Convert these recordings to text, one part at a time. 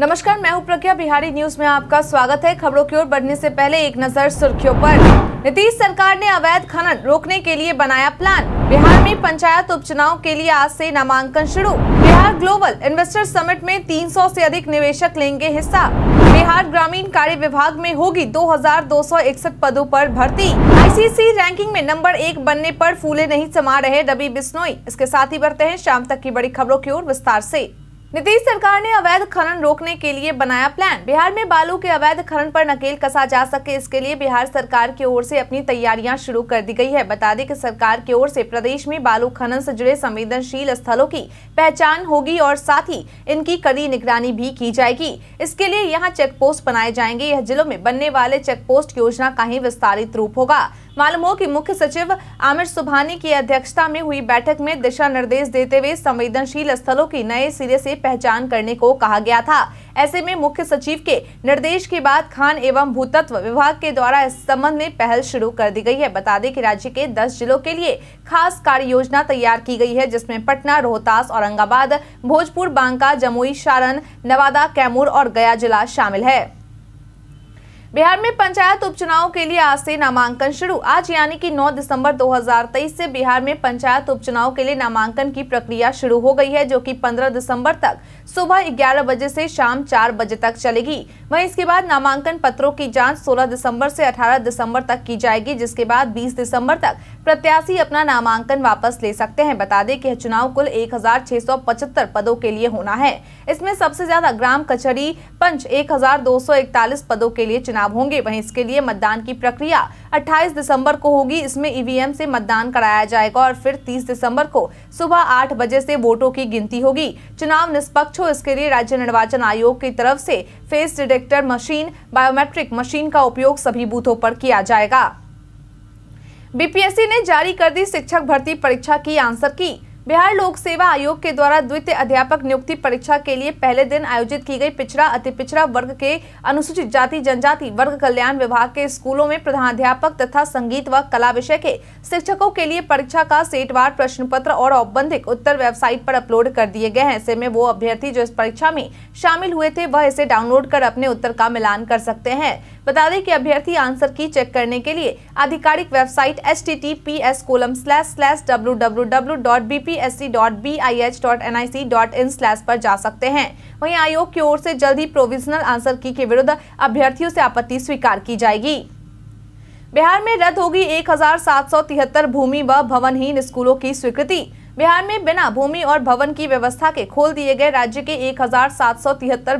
नमस्कार मैं हूं प्रज्ञा बिहारी न्यूज में आपका स्वागत है खबरों की ओर बढ़ने से पहले एक नजर सुर्खियों पर नीतीश सरकार ने अवैध खनन रोकने के लिए बनाया प्लान बिहार में पंचायत उपचुनाव के लिए आज से नामांकन शुरू बिहार ग्लोबल इन्वेस्टर समिट में 300 से अधिक निवेशक लेंगे हिस्सा बिहार ग्रामीण कार्य विभाग में होगी 2,261 पदों पर भर्ती आईसीसी रैंकिंग में नंबर एक बनने पर फूले नहीं समा रहे रवि बिस्नोई इसके साथ ही बढ़ते हैं शाम तक की बड़ी खबरों की ओर विस्तार ऐसी नीतीश सरकार ने अवैध खनन रोकने के लिए बनाया प्लान बिहार में बालू के अवैध खनन पर नकेल कसा जा सके इसके लिए बिहार सरकार की ओर से अपनी तैयारियां शुरू कर दी गई है बता दें कि सरकार की ओर से प्रदेश में बालू खनन से जुड़े संवेदनशील स्थलों की पहचान होगी और साथ ही इनकी कड़ी निगरानी भी की जाएगी इसके लिए यहाँ चेक पोस्ट बनाए जाएंगे यह जिलों में बनने वाले चेक पोस्ट योजना का ही विस्तारित रूप होगा मालूम हो कि मुख्य सचिव आमिर सुबहानी की अध्यक्षता में हुई बैठक में दिशा निर्देश देते हुए संवेदनशील स्थलों की नए सिरे से पहचान करने को कहा गया था ऐसे में मुख्य सचिव के निर्देश के बाद खान एवं भूतत्व विभाग के द्वारा इस संबंध में पहल शुरू कर दी गई है बता दें कि राज्य के 10 जिलों के लिए खास कार्य योजना तैयार की गई है जिसमें पटना रोहतास औरंगाबाद भोजपुर बांका जमुई सारण नवादा कैमूर और गया जिला शामिल है बिहार में पंचायत उपचुनाव के लिए आज से नामांकन शुरू आज यानी कि 9 दिसंबर 2023 से बिहार में पंचायत उपचुनाव के लिए नामांकन की प्रक्रिया शुरू हो गई है जो कि 15 दिसंबर तक सुबह 11 बजे से शाम 4 बजे तक चलेगी वहीं इसके बाद नामांकन पत्रों की जांच 16 दिसंबर से 18 दिसंबर तक की जाएगी जिसके बाद 20 दिसंबर तक प्रत्याशी अपना नामांकन वापस ले सकते हैं बता दें कि यह चुनाव कुल 1675 पदों के लिए होना है इसमें सबसे ज्यादा ग्राम कचहरी पंच 1241 पदों के लिए चुनाव चुनाव होंगे वहीं इसके लिए मतदान की प्रक्रिया 28 दिसंबर को होगी इसमें ईवीएम से मतदान कराया जाएगा और फिर 30 दिसंबर को सुबह 8 बजे से वोटों की गिनती होगी चुनाव निष्पक्ष हो इसके लिए राज्य निर्वाचन आयोग की तरफ से face detector machine biometric machine का उपयोग सभी बूथों पर किया जाएगा बीपीएससी ने जारी कर दी शिक्षक भर्ती परीक्षा की आंसर की बिहार लोक सेवा आयोग के द्वारा द्वितीय अध्यापक नियुक्ति परीक्षा के लिए पहले दिन आयोजित की गई पिछड़ा अति पिछड़ा वर्ग के अनुसूचित जाति जनजाति वर्ग कल्याण विभाग के स्कूलों में प्रधानाध्यापक तथा संगीत व कला विषय के शिक्षकों के लिए परीक्षा का सेटवार प्रश्न पत्र और औपबंधिक उत्तर वेबसाइट पर अपलोड कर दिए गए हैं ऐसे में वो अभ्यर्थी जो इस परीक्षा में शामिल हुए थे वह इसे डाउनलोड कर अपने उत्तर का मिलान कर सकते हैं बता दें कि अभ्यर्थी आंसर की चेक करने के लिए आधिकारिक website H T T P S colon slash slash W W W dot B P S C dot B I H dot N I C dot in slash पर जा सकते हैं वहीं आयोग की ओर से जल्द ही प्रोविजनल आंसर की के विरुद्ध अभ्यर्थियों से आपत्ति स्वीकार की जाएगी बिहार में रद्द होगी एक भूमि व भवनहीन स्कूलों की स्वीकृति बिहार में बिना भूमि और भवन की व्यवस्था के खोल दिए गए राज्य के एक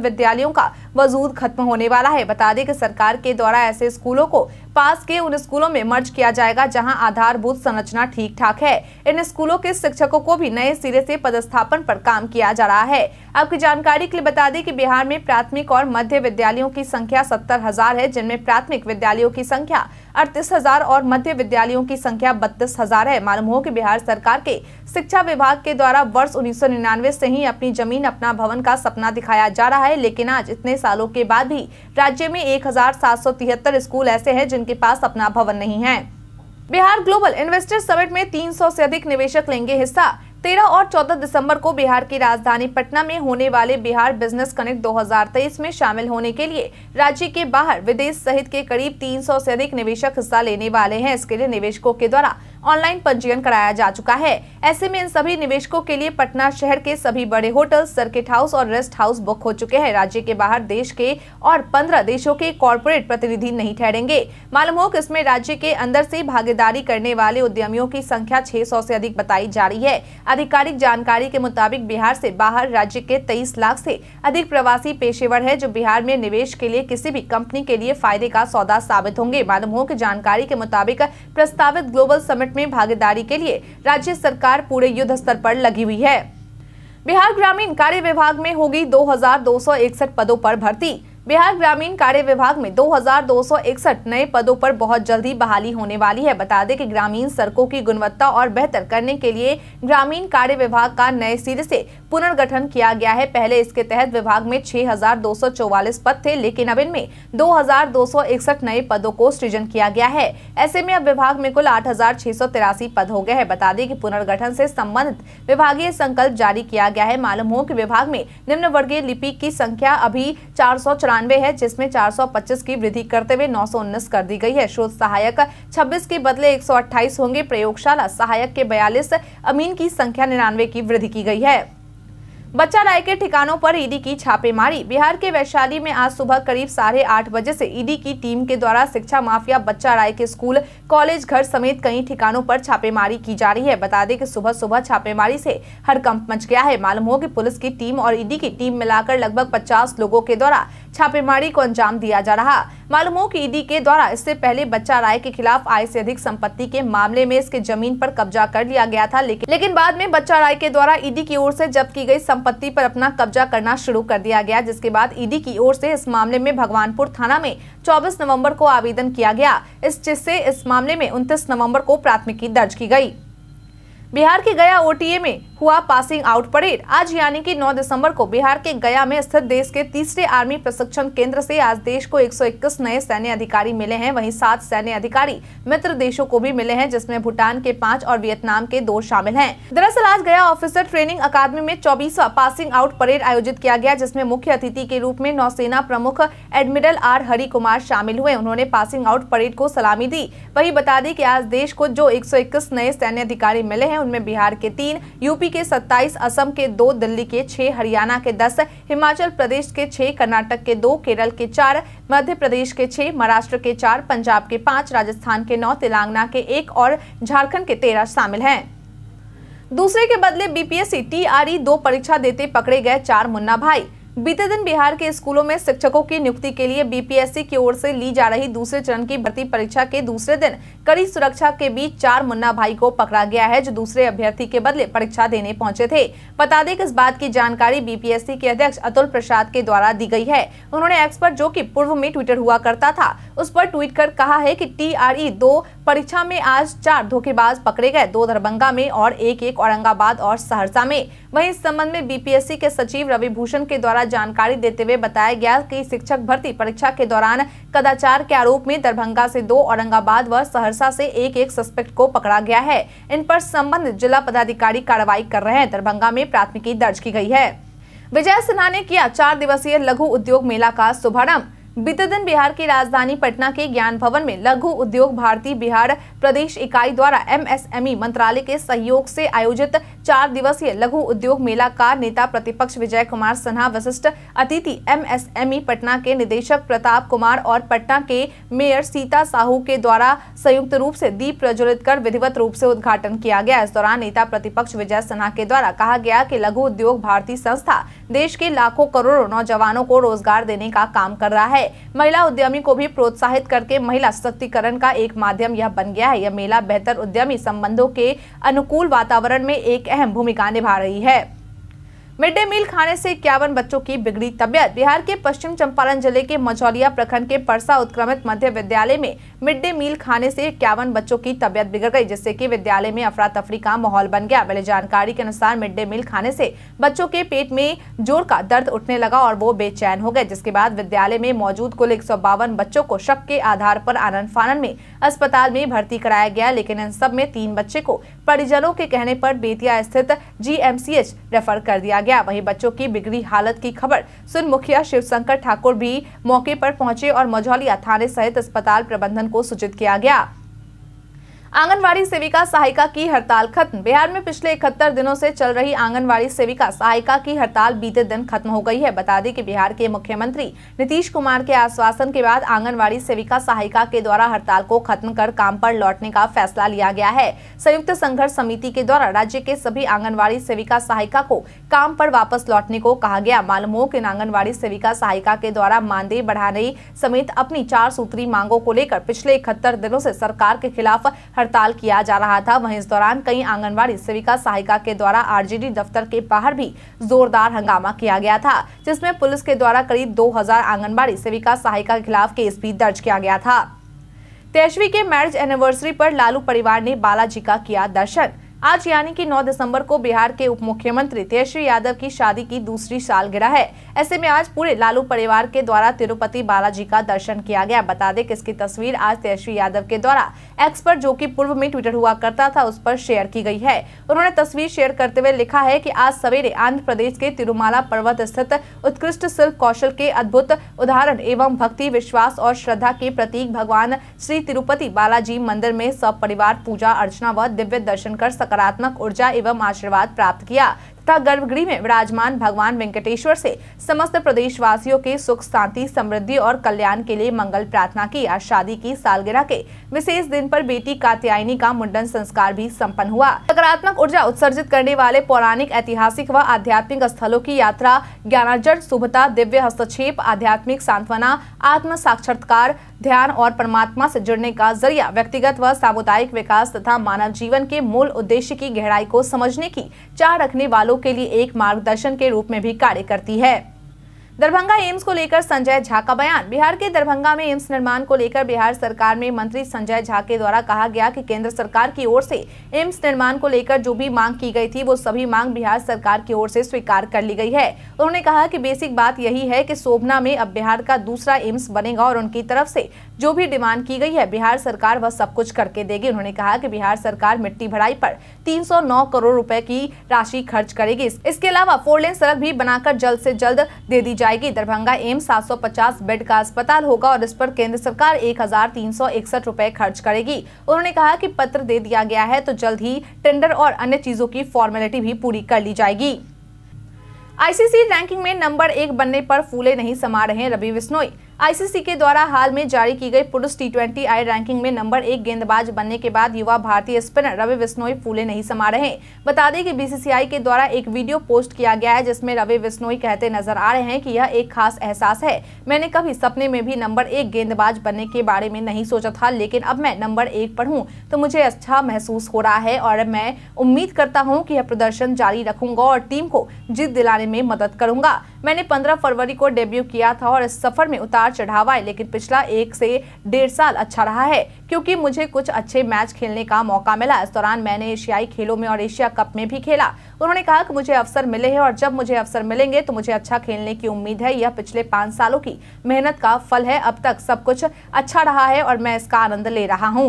विद्यालयों का वजूद खत्म होने वाला है बता दें कि सरकार के द्वारा ऐसे स्कूलों को पास के उन स्कूलों में मर्ज किया जाएगा जहां आधारभूत संरचना ठीक ठाक है इन स्कूलों के शिक्षकों को भी नए सिरे से पदस्थापन पर काम किया जा रहा है आपकी जानकारी के लिए बता दें कि बिहार में प्राथमिक और मध्य विद्यालयों की संख्या सत्तर हजार है जिनमें प्राथमिक विद्यालयों की संख्या अड़तीस हजार और मध्य विद्यालयों की संख्या बत्तीस हजार है मालूम हो कि बिहार सरकार के शिक्षा विभाग के द्वारा वर्ष उन्नीस से ही अपनी जमीन अपना भवन का सपना दिखाया जा रहा है लेकिन आज इतने सालों के बाद भी राज्य में एक स्कूल ऐसे हैं जिनके पास अपना भवन नहीं है बिहार ग्लोबल इन्वेस्टर्स समिट में 300 से अधिक निवेशक लेंगे हिस्सा 13 और 14 दिसंबर को बिहार की राजधानी पटना में होने वाले बिहार बिजनेस कनेक्ट 2023 में शामिल होने के लिए राज्य के बाहर विदेश सहित के करीब 300 से अधिक निवेशक हिस्सा लेने वाले हैं इसके लिए निवेशकों के द्वारा ऑनलाइन पंजीयन कराया जा चुका है ऐसे में इन सभी निवेशकों के लिए पटना शहर के सभी बड़े होटल सर्किट हाउस और रेस्ट हाउस बुक हो चुके हैं राज्य के बाहर देश के और पंद्रह देशों के कॉरपोरेट प्रतिनिधि नहीं ठहरेंगे मालूम हो कि इसमें राज्य के अंदर से भागीदारी करने वाले उद्यमियों की संख्या छह सौ अधिक बताई जा रही है आधिकारिक जानकारी के मुताबिक बिहार ऐसी बाहर राज्य के तेईस लाख ऐसी अधिक प्रवासी पेशेवर है जो बिहार में निवेश के लिए किसी भी कंपनी के लिए फायदे का सौदा साबित होंगे मालूम हो की जानकारी के मुताबिक प्रस्तावित ग्लोबल समिट में भागीदारी के लिए राज्य सरकार पूरे युद्ध स्तर पर लगी हुई है बिहार ग्रामीण कार्य विभाग में होगी दो पदों पर भर्ती बिहार ग्रामीण कार्य विभाग में 2,261 नए पदों पर बहुत जल्दी बहाली होने वाली है बता दें कि ग्रामीण सड़कों की गुणवत्ता और बेहतर करने के लिए ग्रामीण कार्य विभाग का नए सिरे से पुनर्गठन किया गया है पहले इसके तहत विभाग में 6,244 पद थे लेकिन अब इनमें 2,261 नए पदों को सृजन किया गया है ऐसे में अब विभाग में कुल आठ पद हो गए हैं बता दें की पुनर्गठन से संबंधित विभागीय संकल्प जारी किया गया है मालूम हो की विभाग में निम्न वर्गीय लिपि की संख्या अभी चार तिरानवे है जिसमें 425 की वृद्धि करते हुए नौ कर दी गई है शोध सहायक 26 के बदले 128 होंगे प्रयोगशाला सहायक के 42 अमीन की संख्या निन्यानवे की वृद्धि की गई है बच्चा राय के ठिकानों पर ईडी की छापेमारी बिहार के वैशाली में आज सुबह करीब साढ़े आठ बजे से ईडी की टीम के द्वारा शिक्षा माफिया बच्चा राय के स्कूल कॉलेज घर समेत कई ठिकानों पर छापेमारी की जा रही है बता दें कि सुबह सुबह छापेमारी से हड़कंप मच गया है मालूम हो कि पुलिस की टीम और ईडी की टीम मिलाकर लगभग पचास लोगों के द्वारा छापेमारी को अंजाम दिया जा रहा मालूम हो कि ईडी के द्वारा इससे पहले बच्चा राय के खिलाफ आय से अधिक संपत्ति के मामले में इसके जमीन पर कब्जा कर लिया गया था लेकिन बाद में बच्चा राय के द्वारा ईडी की ओर से जब्त की गई संपत्ति संपत्ति पर अपना कब्जा करना शुरू कर दिया गया जिसके बाद ईडी की ओर से इस मामले में भगवानपुर थाना में 24 नवंबर को आवेदन किया गया इस जिससे इस मामले में 29 नवंबर को प्राथमिकी दर्ज की गई बिहार के गया ओटीए में हुआ पासिंग आउट परेड आज यानी कि 9 दिसंबर को बिहार के गया में स्थित देश के तीसरे आर्मी प्रशिक्षण केंद्र से आज देश को 121 नए सैन्य अधिकारी मिले हैं वहीं सात सैन्य अधिकारी मित्र देशों को भी मिले हैं जिसमें भूटान के पांच और वियतनाम के दो शामिल है दरअसल आज गया ऑफिसर ट्रेनिंग अकादमी में चौबीसवा पासिंग आउट परेड आयोजित किया गया जिसमे मुख्य अतिथि के रूप में नौसेना प्रमुख एडमिरल आर हरि कुमार शामिल हुए उन्होंने पासिंग आउट परेड को सलामी दी वही बता दी की आज देश को जो एक नए सैन्य अधिकारी मिले हैं उनमें बिहार के तीन यूपी के 27, असम के दो दिल्ली के छह हरियाणा के दस हिमाचल प्रदेश के 6, कर्नाटक के दो केरल के चार मध्य प्रदेश के छह महाराष्ट्र के चार पंजाब के पांच राजस्थान के नौ तेलंगाना के एक और झारखंड के तेरह शामिल हैं दूसरे के बदले बीपीएससी टी आर दो परीक्षा देते पकड़े गए चार मुन्ना भाई बीते दिन बिहार के स्कूलों में शिक्षकों की नियुक्ति के लिए बीपीएससी की ओर से ली जा रही दूसरे चरण की भर्ती परीक्षा के दूसरे दिन कड़ी सुरक्षा के बीच चार मुन्ना भाई को पकड़ा गया है जो दूसरे अभ्यर्थी के बदले परीक्षा देने पहुंचे थे बता दें कि इस बात की जानकारी बीपीएससी के अध्यक्ष अतुल प्रसाद के द्वारा दी गयी है उन्होंने एक्सपर्ट जो की पूर्व में ट्विटर हुआ करता था उस पर ट्वीट कर कहा है की टी दो परीक्षा में आज चार धोखेबाज पकड़े गए दो दरभंगा में और एक एक औरंगाबाद और सहरसा में वही इस संबंध में बीपीएससी के सचिव रवि भूषण के द्वारा द्वारा जानकारी देते हुए बताया गया कि शिक्षक भर्ती परीक्षा के दौरान कदाचार के आरोप में दरभंगा से दो औरंगाबाद व सहरसा से एक एक सस्पेक्ट को पकड़ा गया है इन पर संबंधित जिला पदाधिकारी कार्रवाई कर रहे हैं दरभंगा में प्राथमिकी दर्ज की गयी है विजय सिन्हा ने किया चार दिवसीय लघु उद्योग मेला का शुभारम्भ बीते दिन बिहार की राजधानी पटना के ज्ञान भवन में लघु उद्योग भारती बिहार प्रदेश इकाई द्वारा एमएसएमई मंत्रालय के सहयोग से आयोजित चार दिवसीय लघु उद्योग मेला का नेता प्रतिपक्ष विजय कुमार सिन्हा वशिष्ठ अतिथि एमएसएमई पटना के निदेशक प्रताप कुमार और पटना के मेयर सीता साहू के द्वारा संयुक्त रूप से दीप प्रज्वलित कर विधिवत रूप से उद्घाटन किया गया इस दौरान नेता प्रतिपक्ष विजय सिन्हा के द्वारा कहा गया की लघु उद्योग भारती संस्था देश के लाखों करोड़ों नौजवानों को रोजगार देने का काम कर रहा है है महिला उद्यमी को भी प्रोत्साहित करके महिला सशक्तिकरण का एक माध्यम यह बन गया है यह मेला बेहतर उद्यमी संबंधों के अनुकूल वातावरण में एक अहम भूमिका निभा रही है मिड डे मील खाने से इक्यावन बच्चों की बिगड़ी तबियत बिहार के पश्चिम चंपारण जिले के मझौलिया प्रखंड के परसा उत्क्रमित मध्य विद्यालय में मिड डे मील खाने से इक्यावन बच्चों की तबियत बिगड़ गई जिससे कि विद्यालय में अफरा तफरी का माहौल बन गया मिली जानकारी के अनुसार मिड डे मील खाने से बच्चों के पेट में जोर का दर्द उठने लगा और वो बेचैन हो गए जिसके बाद विद्यालय में मौजूद कुल एक बच्चों को शक के आधार पर आनंद फानन में अस्पताल में भर्ती कराया गया लेकिन इन सब में तीन बच्चे को परिजनों के कहने पर बेतिया स्थित जी रेफर कर दिया गया वहीं बच्चों की बिगड़ी हालत की खबर सुन मुखिया शिवशंकर ठाकुर भी मौके पर पहुंचे और मझौलिया थाने सहित अस्पताल प्रबंधन को सूचित किया गया आंगनवाड़ी सेविका सहायिका की हड़ताल खत्म बिहार में पिछले इकहत्तर दिनों से चल रही आंगनवाड़ी सेविका सहायिका की हड़ताल बीते दिन खत्म हो गई है बता दें कि बिहार के मुख्यमंत्री नीतीश कुमार के आश्वासन के बाद आंगनबाड़ी सेविका सहायिका के द्वारा हड़ताल को खत्म कर काम पर लौटने का फैसला लिया गया है संयुक्त संघर्ष समिति के द्वारा राज्य के सभी आंगनबाड़ी सेविका सहायिका को काम पर वापस लौटने को कहा गया मालूम हो कि आंगनबाड़ी सेविका सहायिका के द्वारा मानदेय बढ़ाने समेत अपनी चार सूत्री मांगों को लेकर पिछले इकहत्तर दिनों से सरकार के खिलाफ हड़ताल किया जा रहा था वहीं इस दौरान कई आंगनबाड़ी सेविका सहायिका के द्वारा आरजीडी दफ्तर के बाहर भी जोरदार हंगामा किया गया था जिसमें पुलिस के द्वारा करीब 2000 आंगनबाड़ी सेविका सहायिका के खिलाफ केस भी दर्ज किया गया था तेईसवीं के मैरिज एनिवर्सरी पर लालू परिवार ने बालाजी का किया दर्शन आज यानी कि 9 दिसंबर को बिहार के उप मुख्यमंत्री तेजस्वी यादव की शादी की दूसरी सालगिरह है ऐसे में आज पूरे लालू परिवार के द्वारा तिरुपति बालाजी का दर्शन किया गया बता दें कि इसकी तस्वीर आज तेजस्वी यादव के द्वारा एक्स पर जो की पूर्व में ट्विटर हुआ करता था उस पर शेयर की गई है उन्होंने तस्वीर शेयर करते हुए लिखा है की आज सवेरे आंध्र प्रदेश के तिरुमाला पर्वत स्थित उत्कृष्ट शिल्प कौशल के अद्भुत उदाहरण एवं भक्ति विश्वास और श्रद्धा के प्रतीक भगवान श्री तिरुपति बालाजी मंदिर में सब परिवार पूजा अर्चना व दिव्य दर्शन कर सका सकारात्मक ऊर्जा एवं आशीर्वाद प्राप्त किया तथा गर्भगृह में विराजमान भगवान वेंकटेश्वर से समस्त प्रदेशवासियों के सुख शांति समृद्धि और कल्याण के लिए मंगल प्रार्थना की और शादी की सालगिरह के विशेष दिन पर बेटी कात्यायनी का मुंडन संस्कार भी सम्पन्न हुआ सकारात्मक ऊर्जा उत्सर्जित करने वाले पौराणिक ऐतिहासिक व आध्यात्मिक स्थलों की यात्रा ज्ञानार्जन शुभता दिव्य हस्तक्षेप आध्यात्मिक सांत्वना आत्म साक्षात्कार ध्यान और परमात्मा से जुड़ने का जरिया व्यक्तिगत व सामुदायिक विकास तथा मानव जीवन के मूल उद्देश्य की गहराई को समझने की चाह रखने वालों वालों के लिए एक मार्गदर्शन के रूप में भी कार्य करती है दरभंगा एम्स को लेकर संजय झा का बयान बिहार के दरभंगा में एम्स निर्माण को लेकर बिहार सरकार में मंत्री संजय झा के द्वारा कहा गया कि केंद्र सरकार की ओर से एम्स निर्माण को लेकर जो भी मांग की गई थी वो सभी मांग बिहार सरकार की ओर से स्वीकार कर ली गई है उन्होंने कहा कि बेसिक बात यही है कि शोभना में अब बिहार का दूसरा एम्स बनेगा और उनकी तरफ से जो भी डिमांड की गई है बिहार सरकार वह सब कुछ करके देगी उन्होंने कहा कि बिहार सरकार मिट्टी भराई पर 309 करोड़ रुपए की राशि खर्च करेगी इसके अलावा फोर लेन सड़क भी बनाकर जल्द से जल्द दे दी जाएगी दरभंगा एम्स 750 बेड का अस्पताल होगा और इस पर केंद्र सरकार एक रुपए खर्च करेगी उन्होंने कहा की पत्र दे दिया गया है तो जल्द ही टेंडर और अन्य चीजों की फॉर्मेलिटी भी पूरी कर ली जाएगी आईसीसी रैंकिंग में नंबर एक बनने पर फूले नहीं समा रहे रवि विश्नोई आईसीसी के द्वारा हाल में जारी की गई पुरुष टी ट्वेंटी आई रैंकिंग में नंबर एक गेंदबाज बनने के बाद युवा भारतीय स्पिनर रवि विश्नोई फूले नहीं समा रहे बता दें कि बीसीसीआई के द्वारा एक वीडियो पोस्ट किया गया है जिसमें रवि विश्नोई कहते नजर आ रहे हैं कि यह एक खास एहसास है मैंने कभी सपने में भी नंबर एक गेंदबाज बनने के बारे में नहीं सोचा था लेकिन अब मैं नंबर एक पर हूँ तो मुझे अच्छा महसूस हो रहा है और मैं उम्मीद करता हूँ की यह प्रदर्शन जारी रखूंगा और टीम को जीत दिलाने में मदद करूंगा मैंने पंद्रह फरवरी को डेब्यू किया था और इस सफर में उतार उतार चढ़ावा है लेकिन पिछला एक से डेढ़ साल अच्छा रहा है क्योंकि मुझे कुछ अच्छे मैच खेलने का मौका मिला इस दौरान मैंने एशियाई खेलों में और एशिया कप में भी खेला उन्होंने कहा कि मुझे अवसर मिले हैं और जब मुझे अवसर मिलेंगे तो मुझे अच्छा खेलने की उम्मीद है यह पिछले पांच सालों की मेहनत का फल है अब तक सब कुछ अच्छा रहा है और मैं इसका आनंद ले रहा हूँ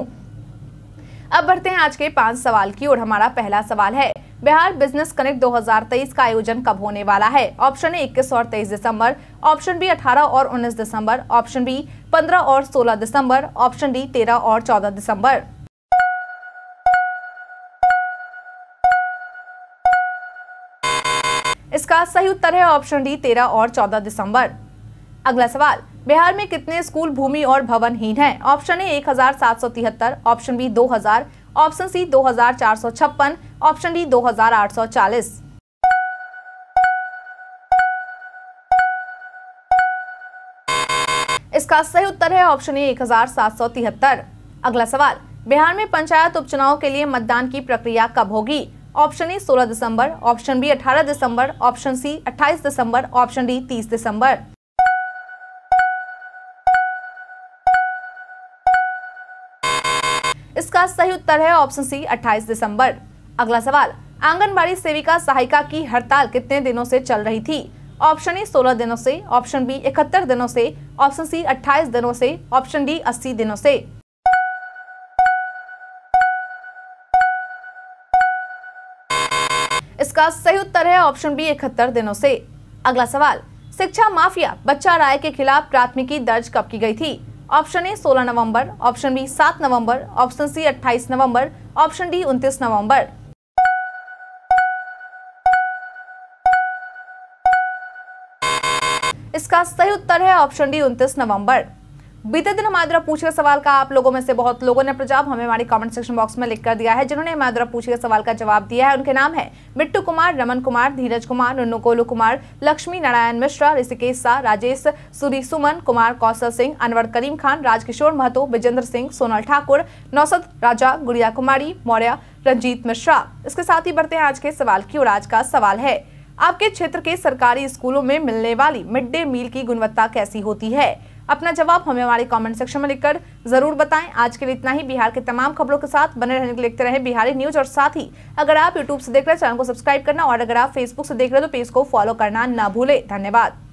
अब बढ़ते हैं आज के पांच सवाल की ओर हमारा पहला सवाल है बिहार बिजनेस कनेक्ट 2023 का आयोजन कब होने वाला है ऑप्शन ए इक्कीस और तेईस दिसंबर ऑप्शन बी 18 और 19 दिसंबर ऑप्शन बी 15 और 16 दिसंबर ऑप्शन डी 13 और 14 दिसंबर इसका सही उत्तर है ऑप्शन डी 13 और 14 दिसंबर अगला सवाल बिहार में कितने स्कूल भूमि और भवनहीन हैं ऑप्शन ए एक ऑप्शन बी 2000 ऑप्शन सी दो ऑप्शन डी 2840 इसका सही उत्तर है ऑप्शन ए एक अगला सवाल बिहार में पंचायत उपचुनाव के लिए मतदान की प्रक्रिया कब होगी ऑप्शन ए 16 दिसंबर ऑप्शन बी 18 दिसंबर ऑप्शन सी 28 दिसंबर ऑप्शन डी 30 दिसंबर इसका सही उत्तर है ऑप्शन सी 28 दिसंबर अगला सवाल आंगनबाड़ी सेविका सहायिका की हड़ताल कितने दिनों से चल रही थी ऑप्शन ए 16 दिनों से ऑप्शन बी 71 दिनों से ऑप्शन सी 28 दिनों से ऑप्शन डी 80 दिनों से इसका सही उत्तर है ऑप्शन बी 71 दिनों से अगला सवाल शिक्षा माफिया बच्चा राय के खिलाफ प्राथमिकी दर्ज कब की गई थी ऑप्शन ए 16 नवंबर ऑप्शन बी 7 नवंबर ऑप्शन सी 28 नवंबर ऑप्शन डी 29 नवंबर इसका सही उत्तर है ऑप्शन डी उनतीस नवंबर बीते दिन हमारे द्वारा पूछे गए सवाल का आप लोगों में से बहुत लोगों ने प्रजाब हमें हमारे कमेंट सेक्शन बॉक्स में लिख कर दिया है जिन्होंने हमारे द्वारा पूछे गए सवाल का जवाब दिया है उनके नाम है मिट्टू कुमार रमन कुमार धीरज कुमार नुनु कोलू कुमार लक्ष्मी नारायण मिश्रा ऋषिकेश सा राजेश सूरी सुमन कुमार कौशल सिंह अनवर करीम खान राजकिशोर महतो विजेंद्र सिंह सोनल ठाकुर नौसद राजा गुड़िया कुमारी मौर्य रंजीत मिश्रा इसके साथ ही बढ़ते हैं आज के सवाल की और आज का सवाल है आपके क्षेत्र के सरकारी स्कूलों में मिलने वाली मिड डे मील की गुणवत्ता कैसी होती है अपना जवाब हमें हमारे कमेंट सेक्शन में लिखकर जरूर बताएं आज के लिए इतना ही बिहार के तमाम खबरों के साथ बने रहने के लिए लिखते रहे बिहारी न्यूज और साथ ही अगर आप यूट्यूब से देख रहे हैं चैनल को सब्सक्राइब करना और अगर आप फेसबुक से देख रहे हो तो पेज को फॉलो करना ना भूले धन्यवाद